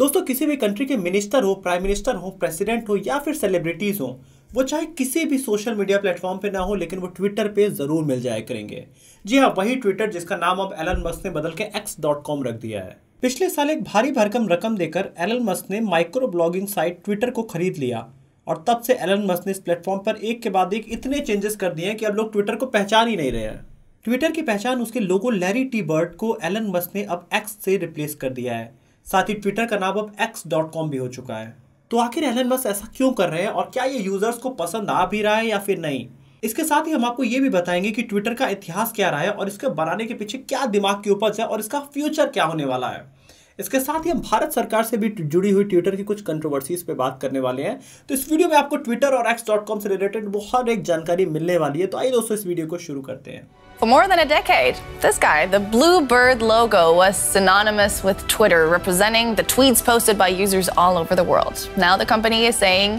दोस्तों किसी भी कंट्री के मिनिस्टर हो प्राइम मिनिस्टर हो प्रेसिडेंट हो या फिर सेलिब्रिटीज़ हो वो चाहे किसी भी सोशल मीडिया प्लेटफॉर्म पे ना हो लेकिन वो ट्विटर पे ज़रूर मिल जाया करेंगे जी हाँ वही ट्विटर जिसका नाम अब एलन मस्क ने बदल के एक्स डॉट कॉम रख दिया है पिछले साल एक भारी भरकम रकम देकर एलन मस्क ने माइक्रो ब्लॉगिंग साइट ट्विटर को खरीद लिया और तब से एलन मस्क ने इस प्लेटफॉर्म पर एक के बाद एक इतने चेंजेस कर दिए हैं कि अब लोग ट्विटर को पहचान ही नहीं रहे हैं ट्विटर की पहचान उसके लोगो लैरी टी बर्ट को एलन मस्क ने अब एक्स से रिप्लेस कर दिया है साथ ही ट्विटर का नाम अब एक्स डॉट कॉम भी हो चुका है तो आखिर एलन मस्क ऐसा क्यों कर रहे हैं और क्या ये यूजर्स को पसंद आ भी रहा है या फिर नहीं इसके साथ ही हम आपको ये भी बताएंगे कि ट्विटर का इतिहास क्या रहा है और इसके बनाने के पीछे क्या दिमाग की उपज है और इसका फ्यूचर क्या होने वाला है इसके साथ ही हम भारत सरकार से भी जुड़ी हुई ट्विटर की कुछ कंट्रोवर्सीज पे बात करने वाले हैं तो इस वीडियो में आपको ट्विटर और एक्स डॉट कॉम से रिलेटेड बहुत एक जानकारी मिलने वाली है तो आइए दोस्तों इस वीडियो को शुरू करते हैं For more than a decade, this guy, the blue bird logo, was synonymous with Twitter, representing the tweets posted by users all over the world. Now the company is saying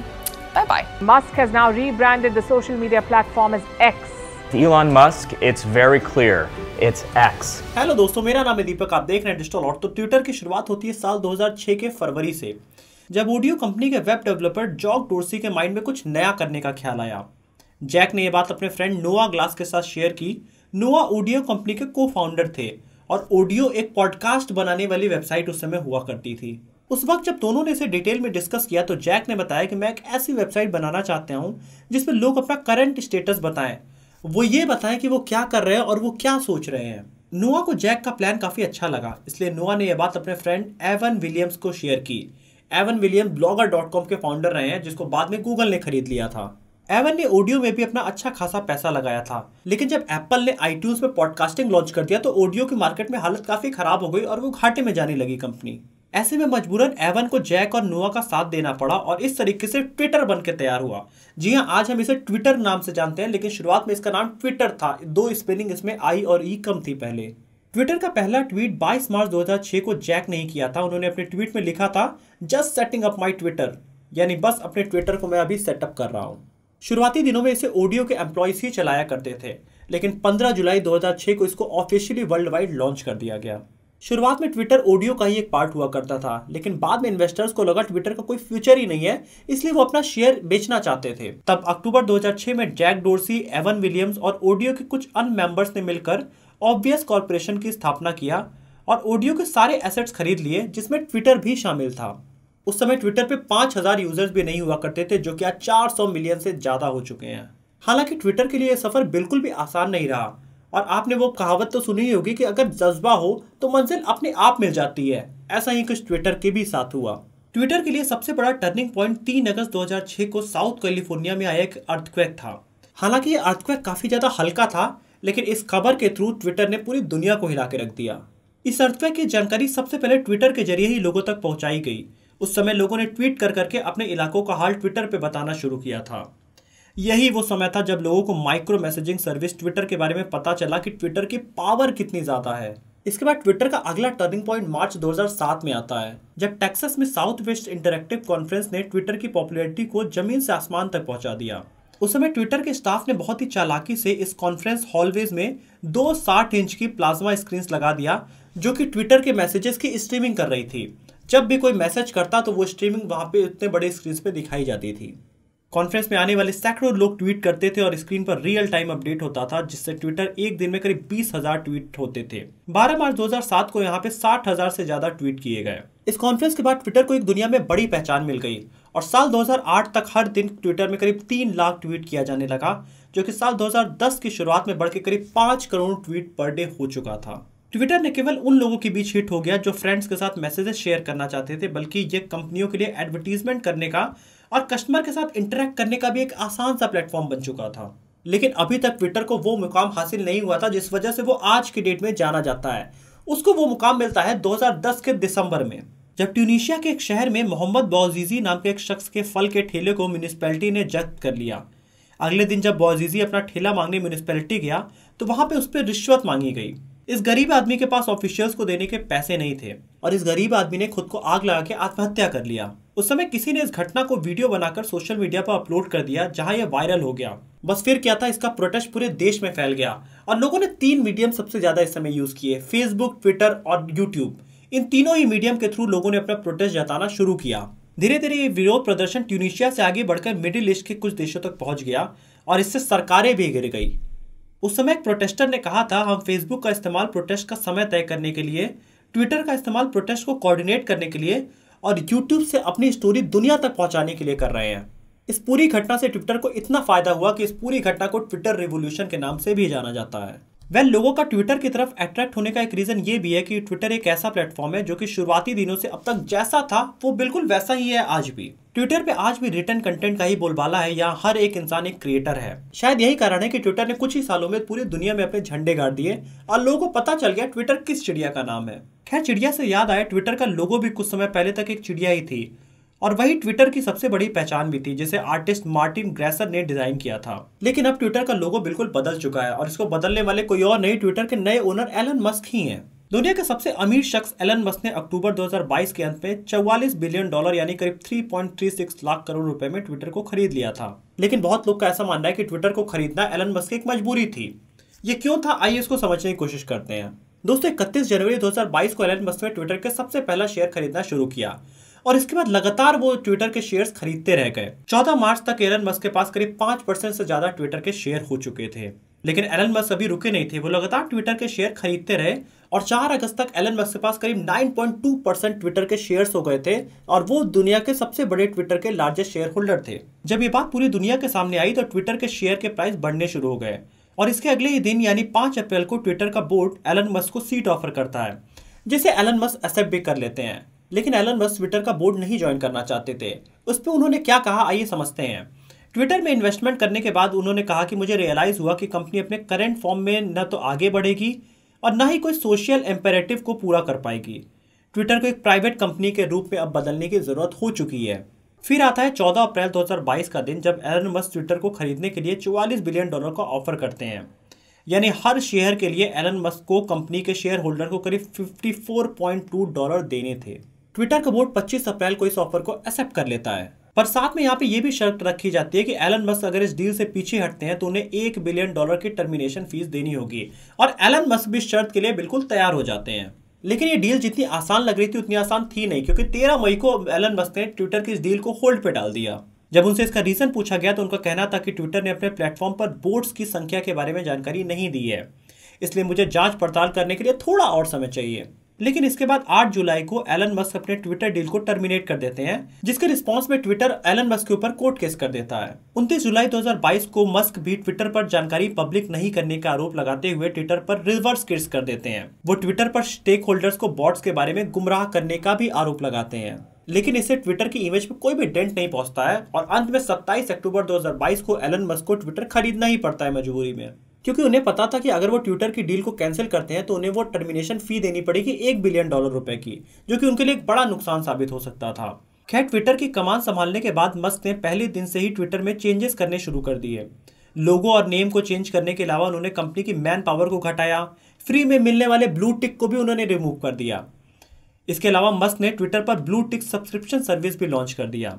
bye bye. Musk has now rebranded the social media platform as X. With Elon Musk, it's very clear. It's X. Hello दोस्तों मेरा नाम है दीपक आप देख रहे हैं digital और तो ट्विटर की शुरुआत होती है साल 2006 के फरवरी से जब ओडियो कंपनी के वेब डेवलपर जॉक डोरसी के माइंड में कुछ नया करने का ख्याल आया जैक ने यह बात अपने फ्रेंड नोआ ग्लास के साथ शेयर की नोआ ओडियो कंपनी के को फाउंडर थे और ऑडियो एक पॉडकास्ट बनाने वाली वेबसाइट उस समय हुआ करती थी उस वक्त जब दोनों ने इसे डिटेल में डिस्कस किया तो जैक ने बताया कि मैं एक ऐसी वेबसाइट बनाना चाहता हूँ जिसमें लोग अपना करंट स्टेटस बताएं वो ये बताएं कि वो क्या कर रहे हैं और वो क्या सोच रहे हैं नोआ को जैक का प्लान काफ़ी अच्छा लगा इसलिए नोआ ने यह बात अपने फ्रेंड एवन विलियम्स को शेयर की Evan William blogger dot com के फाउंडर रहे हैं जिसको बाद में गूगल ने खरीद लिया था एवन ने ऑडियो में भी अपना अच्छा खासा पैसा लगाया था लेकिन जब एप्पल ने आईट्यूज पर पॉडकास्टिंग लॉन्च कर दिया तो ऑडियो की मार्केट में हालत काफ़ी खराब हो गई और वो घाटे में जाने लगी कंपनी ऐसे में मजबूरन एवन को जैक और नोआ का साथ देना पड़ा और इस तरीके से ट्विटर बन के तैयार हुआ जी हाँ आज हम इसे ट्विटर नाम से जानते हैं लेकिन शुरुआत में इसका नाम ट्विटर था दो स्पेलिंग इसमें आई और ई कम थी पहले ट्विटर का पहला ट्वीट 22 मार्च 2006 को जैक नहीं किया था उन्होंने अपने ट्वीट में लिखा था just setting up my Twitter यानी बस अपने ट्विटर को मैं अभी सेटअप कर रहा हूँ शुरुआती दिनों में इसे ऑडियो के एम्प्लॉयज ही चलाया करते थे लेकिन 15 जुलाई 2006 को इसको ऑफिशियली वर्ल्ड वाइड लॉन्च कर दिया गया शुरुआत में ट्विटर ऑडियो का ही एक पार्ट हुआ करता था लेकिन बाद में इन्वेस्टर्स को लगा ट्विटर का कोई फ्यूचर ही नहीं है इसलिए वो अपना शेयर बेचना चाहते थे तब अक्टूबर 2006 में जैक डोरसी एवन विलियम्स और ऑडियो के कुछ अन्य मेंबर्स ने मिलकर ऑब्वियस कॉरपोरेशन की स्थापना किया और ऑडियो के सारे एसेट्स खरीद लिए जिसमें ट्विटर भी शामिल था उस समय ट्विटर पे 5000 यूजर्स भी नहीं हुआ करते थे जो कि आज 400 मिलियन से ज़्यादा हो चुके हैं हालांकि ट्विटर के लिए सफ़र बिल्कुल भी आसान नहीं रहा और आपने वो कहावत तो सुनी ही होगी कि अगर जज्बा हो तो मंजिल अपने आप मिल जाती है ऐसा ही कुछ ट्विटर के भी साथ हुआ ट्विटर के लिए सबसे बड़ा टर्निंग पॉइंट तीन अगस्त दो को साउथ कैलिफोर्निया में आया एक अर्थक्वेक था हालांकि ये अर्थक्वेक काफ़ी ज़्यादा हल्का था लेकिन इस खबर के थ्रू ट्विटर ने पूरी दुनिया को हिला के रख दिया इस अर्थक्वेक की जानकारी सबसे पहले ट्विटर के जरिए ही लोगों तक पहुंचाई गई उस समय लोगों ने ट्वीट कर करके अपने इलाकों का हाल ट्विटर पर बताना शुरू किया था यही वो समय था जब लोगों को माइक्रो मैसेजिंग सर्विस ट्विटर के बारे में पता चला कि ट्विटर की पावर कितनी ज़्यादा है इसके बाद ट्विटर का अगला टर्निंग पॉइंट मार्च 2007 में आता है जब टेक्सास में साउथ वेस्ट इंटरेक्टिव कॉन्फ्रेंस ने ट्विटर की पॉपुलैरिटी को जमीन से आसमान तक पहुंचा दिया उस समय ट्विटर के स्टाफ ने बहुत ही चालाकी से इस कॉन्फ्रेंस हॉलवेज में दो साठ इंच की प्लाज्मा स्क्रीन लगा दिया जो कि ट्विटर के मैसेजेस की स्ट्रीमिंग कर रही थी जब भी कोई मैसेज करता तो वो स्ट्रीमिंग वहां पे इतने बड़े स्क्रीन पे दिखाई जाती थी कॉन्फ्रेंस में आने वाले सैकड़ों लोग ट्वीट करते थे और स्क्रीन पर रियल टाइम अपडेट होता था जिससे ट्विटर एक दिन में करीब बीस हजार ट्वीट होते थे 12 मार्च 2007 को यहाँ पे साठ हजार से ज्यादा ट्वीट किए गए इस कॉन्फ्रेंस के बाद ट्विटर को एक दुनिया में बड़ी पहचान मिल गई और साल 2008 तक हर दिन ट्विटर में करीब तीन लाख ट्वीट किया जाने लगा जो कि साल 2010 की शुरुआत में बढ़ करीब पांच करोड़ ट्वीट पर डे हो चुका था ट्विटर ने केवल उन लोगों के बीच हिट हो गया जो फ्रेंड्स के साथ मैसेजेस शेयर करना चाहते थे बल्कि ये कंपनियों के लिए एडवर्टीजमेंट करने का और कस्टमर के साथ इंटरेक्ट करने का भी एक आसान सा प्लेटफॉर्म बन चुका था लेकिन अभी तक ट्विटर को वो मुकाम हासिल नहीं हुआ था जिस वजह से वो आज की डेट में जाना जाता है उसको वो मुकाम मिलता है 2010 के दिसंबर में जब ट्यूनिशिया के एक शहर में मोहम्मद बौजीजी नाम के एक शख्स के फल के ठेले को म्यूनिसपैलिटी ने जब्त कर लिया अगले दिन जब बौजीजी अपना ठेला मांगने म्यूनिसपैलिटी गया तो वहां पर उस पर रिश्वत मांगी गई इस गरीब आदमी के पास ऑफिशियल्स को देने के पैसे नहीं थे और इस गरीब आदमी ने खुद को आग लगा के आत्महत्या कर लिया उस समय किसी ने इस घटना को वीडियो बनाकर सोशल मीडिया पर अपलोड कर दिया जहां यह वायरल हो गया बस फिर क्या था इसका प्रोटेस्ट पूरे देश में फैल गया और लोगों ने तीन मीडियम सबसे ज्यादा इस समय यूज किए फेसबुक ट्विटर और यूट्यूब इन तीनों ही मीडियम के थ्रू लोगों ने अपना प्रोटेस्ट जताना शुरू किया धीरे धीरे ये विरोध प्रदर्शन ट्यूनिशिया से आगे बढ़कर मिडिल ईस्ट के कुछ देशों तक पहुंच गया और इससे सरकारें भी गिर गई उस समय एक प्रोटेस्टर ने कहा था हम फेसबुक का इस्तेमाल प्रोटेस्ट का समय तय करने के लिए ट्विटर का इस्तेमाल प्रोटेस्ट को कोऑर्डिनेट करने के लिए और यूट्यूब से अपनी स्टोरी दुनिया तक पहुंचाने के लिए कर रहे हैं इस पूरी घटना से ट्विटर को इतना फायदा हुआ कि इस पूरी घटना को ट्विटर रिवोल्यूशन के नाम से भी जाना जाता है वेल well, लोगों का ट्विटर की तरफ अट्रैक्ट होने का एक रीज़न ये भी है कि ट्विटर एक ऐसा प्लेटफॉर्म है जो कि शुरुआती दिनों से अब तक जैसा था वो बिल्कुल वैसा ही है आज भी ट्विटर पे आज भी रिटर्न कंटेंट का ही बोलबाला है यहाँ हर एक इंसान एक क्रिएटर है शायद यही कारण है कि ट्विटर ने कुछ ही सालों में पूरी दुनिया में अपने झंडे गाड़ दिए और लोगों को पता चल गया ट्विटर किस चिड़िया का नाम है खैर चिड़िया से याद आया ट्विटर का लोगो भी कुछ समय पहले तक एक चिड़िया ही थी और वही ट्विटर की सबसे बड़ी पहचान भी थी जिसे आर्टिस्ट मार्टिन ग्रेसर ने डिजाइन किया था लेकिन अब ट्विटर का लोगो बिल्कुल बदल चुका है और इसको बदलने वाले कोई और नहीं ट्विटर के नए ओनर एलन मस्क ही हैं दुनिया के सबसे अमीर शख्स एलन मस्क ने अक्टूबर 2022 के अंत में 44 बिलियन डॉलर यानी करीब 3.36 लाख करोड़ रुपए में ट्विटर को खरीद लिया था लेकिन बहुत लोग का ऐसा मानना है कि ट्विटर को खरीदना एलन मस्क की एक मजबूरी थी ये क्यों था आइए इसको समझने की कोशिश करते हैं दोस्तों इकतीस जनवरी 2022 को एलन मस्क ने ट्विटर के सबसे पहला शेयर खरीदना शुरू किया और इसके बाद लगातार वो ट्विटर के शेयर्स खरीदते रह गए 14 मार्च तक एलन मस्क के पास करीब पांच परसेंट से ज्यादा ट्विटर के शेयर हो चुके थे लेकिन एलन मस्क अभी रुके नहीं थे वो लगातार ट्विटर के शेयर खरीदते रहे और 4 अगस्त तक एलन मस्क के पास करीब 9.2 परसेंट ट्विटर के शेयर्स हो गए थे और वो दुनिया के सबसे बड़े ट्विटर के लार्जेस्ट शेयर होल्डर थे जब ये बात पूरी दुनिया के सामने आई तो ट्विटर के शेयर के प्राइस बढ़ने शुरू हो गए और इसके अगले ही दिन यानी पाँच अप्रैल को ट्विटर का बोर्ड एलन मस्क को सीट ऑफर करता है जिसे एलन मस्क एक्सेप्ट भी कर लेते हैं लेकिन एलन मस्क ट्विटर का बोर्ड नहीं ज्वाइन करना चाहते थे उस पर उन्होंने क्या कहा आइए समझते हैं ट्विटर में इन्वेस्टमेंट करने के बाद उन्होंने कहा कि मुझे रियलाइज़ हुआ कि कंपनी अपने करेंट फॉर्म में न तो आगे बढ़ेगी और ना ही कोई सोशल एम्पेरेटिव को पूरा कर पाएगी ट्विटर को एक प्राइवेट कंपनी के रूप में अब बदलने की ज़रूरत हो चुकी है फिर आता है 14 अप्रैल 2022 का दिन जब एलन मस्क ट्विटर को खरीदने के लिए 44 बिलियन डॉलर का ऑफर करते हैं यानी हर शेयर के लिए एलन मस्क को कंपनी के शेयर होल्डर को करीब 54.2 डॉलर देने थे ट्विटर का बोर्ड 25 अप्रैल को इस ऑफर को एक्सेप्ट कर लेता है पर साथ में यहाँ पे ये भी शर्त रखी जाती है कि एलन मस्क अगर इस डील से पीछे हटते हैं तो उन्हें एक बिलियन डॉलर की टर्मिनेशन फीस देनी होगी और एलन मस्क भी शर्त के लिए बिल्कुल तैयार हो जाते हैं लेकिन ये डील जितनी आसान लग रही थी उतनी आसान थी नहीं क्योंकि तेरह मई को एलन मस्क ने ट्विटर की इस डील को होल्ड पे डाल दिया जब उनसे इसका रीजन पूछा गया तो उनका कहना था कि ट्विटर ने अपने प्लेटफॉर्म पर बोट्स की संख्या के बारे में जानकारी नहीं दी है इसलिए मुझे जांच पड़ताल करने के लिए थोड़ा और समय चाहिए लेकिन इसके बाद 8 जुलाई को एलन मस्क अपने ट्विटर डील को टर्मिनेट कर देते हैं जिसके रिस्पांस में ट्विटर एलन मस्क के ऊपर कोर्ट केस कर देता है 29 जुलाई 2022 को मस्क भी ट्विटर पर जानकारी पब्लिक नहीं करने का आरोप लगाते हुए ट्विटर पर रिवर्स केस कर देते हैं वो ट्विटर पर स्टेक होल्डर्स को बॉट्स के बारे में गुमराह करने का भी आरोप लगाते हैं लेकिन इससे ट्विटर की इमेज में कोई भी डेंट नहीं पहुंचता है और अंत में 27 अक्टूबर 2022 को एलन मस्क को ट्विटर खरीदना ही पड़ता है मजबूरी में क्योंकि उन्हें पता था कि अगर वो ट्विटर की डील को कैंसिल करते हैं तो उन्हें वो टर्मिनेशन फ़ी देनी पड़ेगी एक बिलियन डॉलर रुपए की जो कि उनके लिए एक बड़ा नुकसान साबित हो सकता था खैर ट्विटर की कमान संभालने के बाद मस्क ने पहले दिन से ही ट्विटर में चेंजेस करने शुरू कर दिए लोगो और नेम को चेंज करने के अलावा उन्होंने कंपनी की मैन पावर को घटाया फ्री में मिलने वाले ब्लू टिक को भी उन्होंने रिमूव कर दिया इसके अलावा मस्क ने ट्विटर पर ब्लू टिक सब्सक्रिप्शन सर्विस भी लॉन्च कर दिया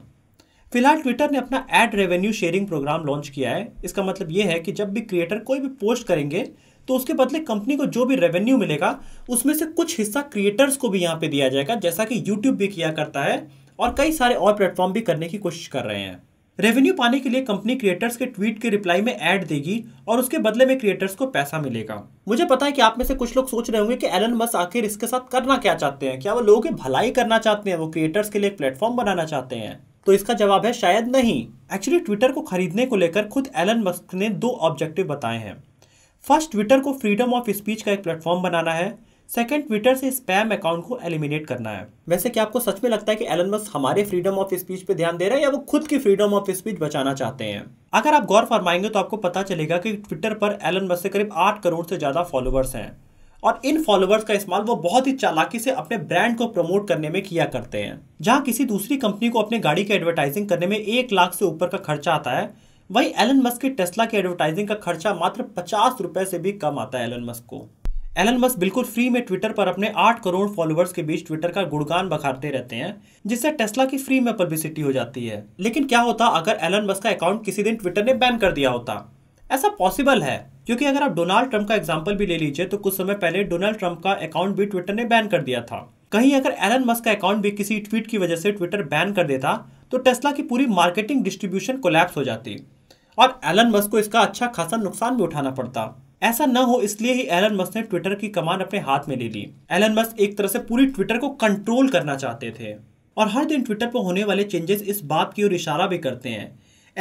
फिलहाल ट्विटर ने अपना ad revenue sharing programme launch किया है इसका मतलब ये है कि जब भी क्रिएटर कोई भी पोस्ट करेंगे तो उसके बदले कंपनी को जो भी रेवेन्यू मिलेगा उसमें से कुछ हिस्सा क्रिएटर्स को भी यहाँ पे दिया जाएगा जैसा कि यूट्यूब भी किया करता है और कई सारे और प्लेटफॉर्म भी करने की कोशिश कर रहे हैं रेवेन्यू पाने के लिए कंपनी क्रिएटर्स के ट्वीट के रिप्लाई में ऐड देगी और उसके बदले में क्रिएटर्स को पैसा मिलेगा मुझे पता है कि आप में से कुछ लोग सोच रहे होंगे कि एलन मस्क आखिर इसके साथ करना क्या चाहते हैं क्या वो लोगों की भलाई करना चाहते हैं वो क्रिएटर्स के लिए एक प्लेटफॉर्म बनाना चाहते हैं तो इसका जवाब है शायद नहीं एक्चुअली ट्विटर को खरीदने को लेकर खुद एलन मस्क ने दो ऑब्जेक्टिव बताए हैं फर्स्ट ट्विटर को फ्रीडम ऑफ स्पीच का एक प्लेटफॉर्म बनाना है सेकेंड ट्विटर से स्पैम अकाउंट को एलिमिनेट करना है वैसे क्या आपको सच में लगता है कि एलन मस्क हमारे फ्रीडम ऑफ स्पीच पे ध्यान दे रहे हैं या वो खुद की फ्रीडम ऑफ स्पीच बचाना चाहते हैं अगर आप गौर फरमाएंगे तो आपको पता चलेगा कि ट्विटर पर एलन मस्क से करीब आठ करोड़ से ज़्यादा फॉलोअर्स हैं और इन फॉलोअर्स का इस्तेमाल वो बहुत ही चालाकी से अपने ब्रांड को प्रमोट करने में किया करते हैं जहाँ किसी दूसरी कंपनी को अपने गाड़ी की एडवर्टाइजिंग करने में एक लाख से ऊपर का खर्चा आता है वही एलन मस्क के टेस्ला की एडवर्टाइजिंग का खर्चा मात्र पचास रुपए से भी कम आता है एलन मस्क को एलन मस्क बिल्कुल फ्री में ट्विटर पर अपने आठ करोड़ फॉलोअर्स के बीच ट्विटर का गुणगान बखारते रहते हैं जिससे टेस्ला की फ्री में पब्लिसिटी हो जाती है लेकिन क्या होता अगर एलन मस्क का अकाउंट किसी दिन ट्विटर ने बैन कर दिया होता ऐसा पॉसिबल है क्योंकि अगर आप डोनाल्ड ट्रंप का एग्जाम्पल भी ले लीजिए तो कुछ समय पहले डोनाल्ड ट्रंप का अकाउंट भी ट्विटर ने बैन कर दिया था कहीं अगर एलन मस्क का अकाउंट भी किसी ट्वीट की वजह से ट्विटर बैन कर देता तो टेस्ला की पूरी मार्केटिंग डिस्ट्रीब्यूशन कोलैप्स हो जाती और एलन मस्क को इसका अच्छा खासा नुकसान भी उठाना पड़ता ऐसा न हो इसलिए ही एलन मस्क ने ट्विटर की कमान अपने हाथ में ले ली एलन मस्क एक तरह से पूरी ट्विटर को कंट्रोल करना चाहते थे और हर दिन ट्विटर पर होने वाले चेंजेस इस बात की ओर इशारा भी करते हैं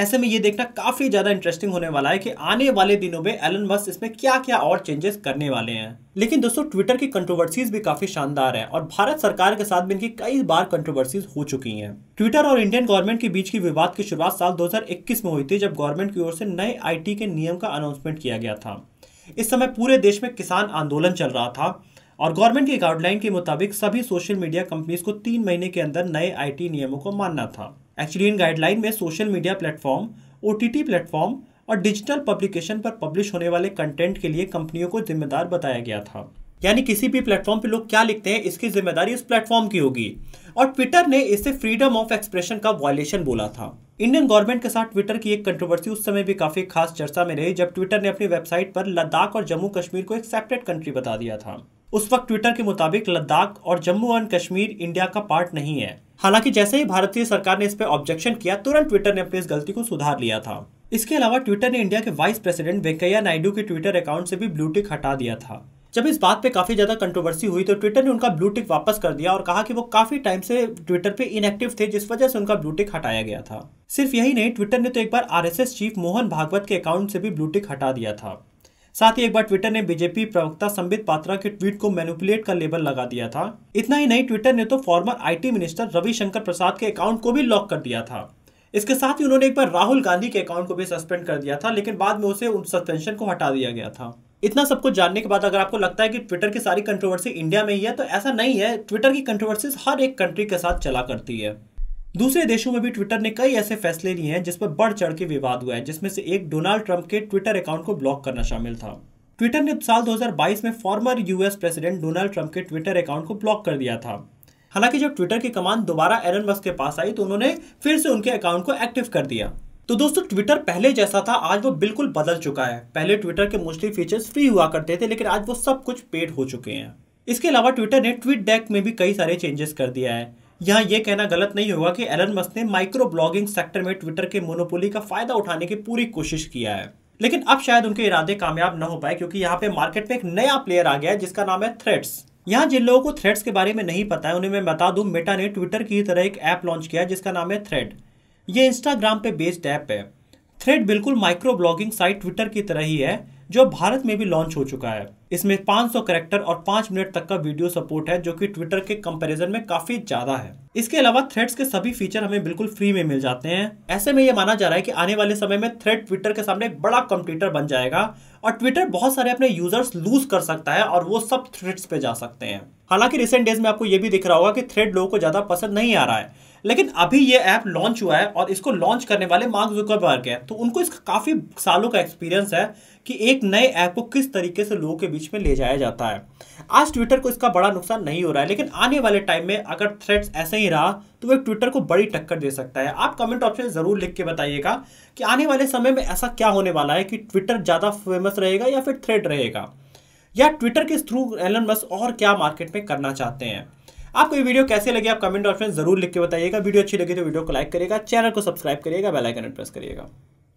ऐसे में ये देखना काफ़ी ज़्यादा इंटरेस्टिंग होने वाला है कि आने वाले दिनों में एलन मस्क इसमें क्या क्या और चेंजेस करने वाले हैं लेकिन दोस्तों ट्विटर की कंट्रोवर्सीज भी काफ़ी शानदार है और भारत सरकार के साथ भी इनकी कई बार कंट्रोवर्सीज हो चुकी हैं ट्विटर और इंडियन गवर्नमेंट के बीच की विवाद की शुरुआत साल 2021 में हुई थी जब गवर्नमेंट की ओर से नए आईटी के नियम का अनाउंसमेंट किया गया था इस समय पूरे देश में किसान आंदोलन चल रहा था और गवर्नमेंट की गाइडलाइन के मुताबिक सभी सोशल मीडिया कंपनीज को तीन महीने के अंदर नए आईटी नियमों को मानना था एक्चुअली इन गाइडलाइन में सोशल मीडिया प्लेटफॉर्म ओ प्लेटफॉर्म और डिजिटल पब्लिकेशन पर पब्लिश होने वाले कंटेंट के लिए कंपनियों को जिम्मेदार बताया गया था यानी किसी भी प्लेटफॉर्म पे लोग क्या लिखते हैं इसकी जिम्मेदारी उस प्लेटफॉर्म की होगी और ट्विटर ने इसे फ्रीडम ऑफ एक्सप्रेशन का वायलेशन बोला था इंडियन गवर्नमेंट के साथ ट्विटर की एक कंट्रोवर्सी उस समय भी काफी खास चर्चा में रही जब ट्विटर ने अपनी वेबसाइट पर लद्दाख और जम्मू कश्मीर को एक सेपरेट कंट्री बता दिया था उस वक्त ट्विटर के मुताबिक लद्दाख और जम्मू एंड कश्मीर इंडिया का पार्ट नहीं है हालांकि जैसे ही भारतीय सरकार ने इस पर ऑब्जेक्शन किया तुरंत ट्विटर ने अपनी इस गलती को सुधार लिया था इसके अलावा ट्विटर ने इंडिया के वाइस प्रेसिडेंट वेंकैया नायडू के ट्विटर अकाउंट से भी ब्लूटिक हटा दिया था जब इस बात पे काफी ज्यादा कंट्रोवर्सी हुई तो ट्विटर ने उनका ब्लूटिक वापस कर दिया और कहा कि वो काफी टाइम से ट्विटर पे इनएक्टिव थे जिस वजह से उनका ब्लूटिक हटाया गया था सिर्फ यही नहीं ट्विटर ने तो एक बार आरएसएस चीफ मोहन भागवत के अकाउंट से भी ब्लूटिक हटा दिया था साथ ही एक बार ट्विटर ने बीजेपी प्रवक्ता संबित पात्रा के ट्वीट को मैनुपुलेट का लेबल लगा दिया था इतना ही नहीं ट्विटर ने तो former IT minister Ravishankar Prasad के अकाउंट को भी लॉक कर दिया था इसके साथ ही उन्होंने एक बार राहुल गांधी के अकाउंट को भी सस्पेंड कर दिया था लेकिन बाद में उसे उन सस्पेंशन को हटा दिया गया था इतना सब कुछ जानने के बाद अगर आपको लगता है कि ट्विटर की सारी कंट्रोवर्सी इंडिया में ही है तो ऐसा नहीं है ट्विटर की कंट्रोवर्सीज हर एक कंट्री के साथ चला करती है दूसरे देशों में भी ट्विटर ने कई ऐसे फैसले लिए हैं जिस पर बढ़ चढ़ के विवाद हुआ है जिसमें से एक डोनाल्ड ट्रंप के ट्विटर अकाउंट को ब्लॉक करना शामिल था ट्विटर ने साल 2022 में former US president Donald Trump के ट्विटर अकाउंट को ब्लॉक कर दिया था हालांकि जब ट्विटर की कमान दोबारा एरन मस्क के पास आई तो उन्होंने फिर से उनके अकाउंट को एक्टिव कर दिया तो दोस्तों ट्विटर पहले जैसा था आज वो बिल्कुल बदल चुका है पहले ट्विटर के मोस्टली फीचर्स फ्री हुआ करते थे लेकिन आज वो सब कुछ पेड हो चुके हैं इसके अलावा ट्विटर ने ट्वीट डेक में भी कई सारे चेंजेस कर दिया है यहाँ ये कहना गलत नहीं होगा कि एलन मस्क ने माइक्रो ब्लॉगिंग सेक्टर में ट्विटर के मोनोपोली का फायदा उठाने की पूरी कोशिश किया है लेकिन अब शायद उनके इरादे कामयाब न हो पाए क्योंकि यहाँ पे मार्केट में एक नया प्लेयर आ गया है जिसका नाम है थ्रेड्स यहाँ जिन लोगों को थ्रेड्स के बारे में नहीं पता है उन्हें मैं बता दूं मेटा ने ट्विटर की तरह एक ऐप लॉन्च किया जिसका नाम है थ्रेड ये इंस्टाग्राम पे बेस्ड ऐप है थ्रेड बिल्कुल माइक्रो ब्लॉगिंग साइट ट्विटर की तरह ही है जो भारत में भी लॉन्च हो चुका है इसमें 500 करेक्टर और 5 मिनट तक का वीडियो सपोर्ट है जो कि ट्विटर के कंपैरिजन में काफी ज्यादा है इसके अलावा थ्रेड्स के सभी फीचर हमें बिल्कुल फ्री में मिल जाते हैं ऐसे में ये माना जा रहा है कि आने वाले समय में थ्रेड ट्विटर के सामने एक बड़ा कंप्यूटर बन जाएगा और ट्विटर बहुत सारे अपने यूजर्स लूज कर सकता है और वो सब थ्रेड्स पे जा सकते हैं हालांकि रिसेंट डेज में आपको ये भी दिख रहा होगा कि थ्रेड लोगों को ज्यादा पसंद नहीं आ रहा है लेकिन अभी ये ऐप लॉन्च हुआ है और इसको लॉन्च करने वाले मार्क जुकरबर्ग हैं तो उनको इसका काफ़ी सालों का एक्सपीरियंस है कि एक नए ऐप को किस तरीके से लोगों के बीच में ले जाया जाता है आज ट्विटर को इसका बड़ा नुकसान नहीं हो रहा है लेकिन आने वाले टाइम में अगर थ्रेड्स ऐसे ही रहा तो वह ट्विटर को बड़ी टक्कर दे सकता है आप कमेंट ऑप्शन ज़रूर लिख के बताइएगा कि आने वाले समय में ऐसा क्या होने वाला है कि ट्विटर ज़्यादा फेमस रहेगा या फिर थ्रेड रहेगा या ट्विटर के थ्रू एलन मस और क्या मार्केट में करना चाहते हैं आपको ये वीडियो कैसे लगी आप कमेंट ऑप्शन जरूर लिख के बताइएगा वीडियो अच्छी लगी तो वीडियो को लाइक करेगा चैनल को सब्सक्राइब करिएगा बेलाइकन प्रेस करिएगा